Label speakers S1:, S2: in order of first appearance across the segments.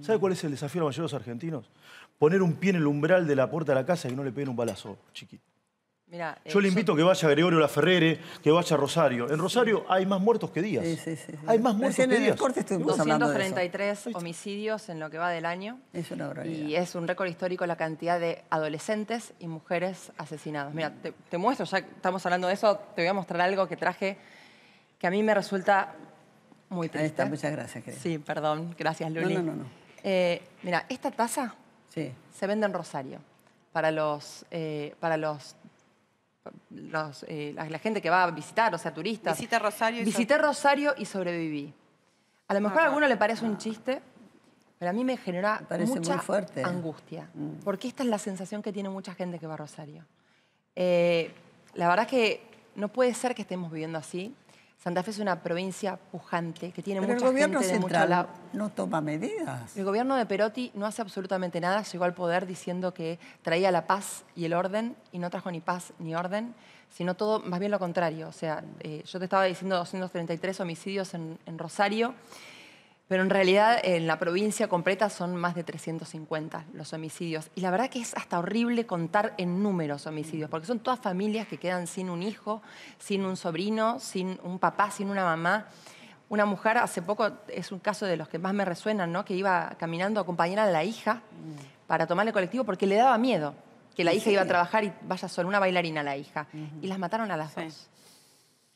S1: ¿Sabe cuál es el desafío a mayoría los argentinos? Poner un pie en el umbral de la puerta de la casa y que no le peguen un balazo, chiquito. Eh, yo le invito que vaya Gregorio Laferrere, que vaya a Rosario. En Rosario hay más muertos que días. Sí, sí, sí, hay más muertos que en días. El 233
S2: homicidios en lo que va del año. Es una barbaridad. Y es un récord histórico la cantidad de adolescentes y mujeres asesinadas. Mira, te, muestro, ya estamos hablando de eso, te voy a mostrar algo que traje que a mí me resulta muy triste. Ahí está, muchas gracias. Querida. Sí, perdón. Gracias, Luli. no, no. no. Eh, mira, esta taza se vende en Rosario para los, eh, para los, eh, la, gente que va a visitar, o sea, turistas. Visité Rosario. Y Visité Rosario y sobreviví. A lo mejor a ah, alguno le parece un chiste, pero a mí me genera mucha fuerte. angustia, mm. porque esta es la sensación que tiene mucha gente que va a Rosario. la verdad es que no puede ser que estemos viviendo así. Santa Fe es una provincia pujante que tiene Pero el gobierno central no toma medidas. El gobierno de Perotti no hace absolutamente nada. Llegó al poder diciendo que traía la paz y el orden y no trajo ni paz ni orden, sino todo más bien lo contrario. O sea, eh, yo te estaba diciendo 233 homicidios en, en Rosario. Pero en realidad en la provincia completa son más de 350 los homicidios. Y la verdad que es hasta horrible contar en números homicidios, porque son todas familias que quedan sin un hijo, sin un sobrino, sin un papá, sin una mamá. Una mujer, hace poco, es un caso de los que más me resuenan, ¿no? que iba caminando a acompañar a la hija
S1: mm.
S2: para tomar el colectivo porque le daba miedo que la hija iba a trabajar y vaya sola, una bailarina la hija. Y las mataron a las dos.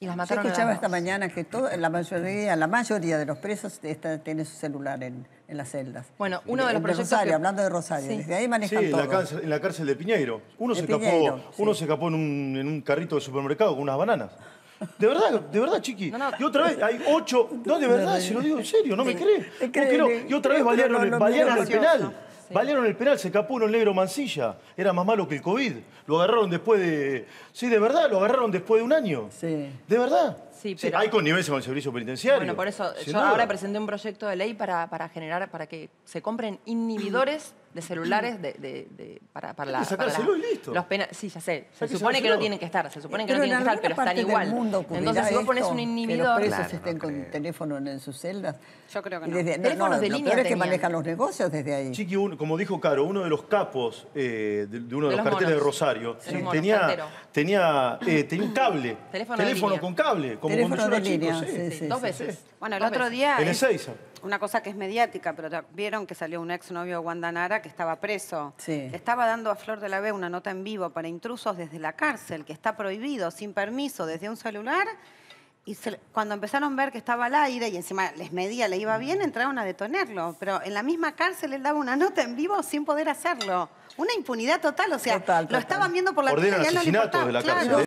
S2: Y Yo escuchaba esta mañana que la, mayoría, la mayoría de los presos está, tiene su celular en, las celdas. Bueno, uno de, los presos. hablando de Rosario, de ahí manejan sí,
S1: en la cárcel de Piñeiro. Uno, se, escapó, uno se escapó en un, carrito de supermercado con unas bananas. De verdad, de verdad, Chiqui. Y otra vez, hay ocho. No, de verdad, se lo digo en serio, no me crees. Y otra vez balearon, el penal. Valieron el penal, se escapó uno en negro Mancilla. Era más malo que el COVID. Lo agarraron después de... Sí, de verdad, lo agarraron después de un año. Sí. ¿De verdad? Sí, pero... hay connivencia con el servicio penitenciario. Bueno, por eso yo ahora
S2: presenté un proyecto de ley para, para, generar, para que se compren inhibidores de celulares de, para, para, la, para la, listo. los penales. Sí, ya sé. Se supone que, no tienen que estar, se supone que no tienen que estar, pero están igual. Mundo Entonces, si vos pones un inhibidor. Que los presos estén con teléfono en sus celdas. Yo creo que no. Teléfonos de línea. que manejan los
S1: negocios desde ahí. Chiqui, como dijo Caro, uno de los capos eh, de, uno de, los, carteles de Rosario tenía, eh, tenía, un cable, teléfono, con cable, como teléfono cuando yo dos veces.
S2: Bueno, el otro día... Una cosa que es mediática, pero vieron que salió un exnovio de Wanda Nara que estaba preso. Estaba dando a Flor de la B una nota en vivo para intrusos desde la cárcel, que está prohibido, sin permiso, desde un celular... Y cuando empezaron a ver que estaba al aire y encima les medía, le iba bien, mm. entraron a detenerlo. Pero en la misma cárcel él daba una nota en vivo sin poder hacerlo. Una impunidad total, o sea, lo estaban viendo por la Ordenan de la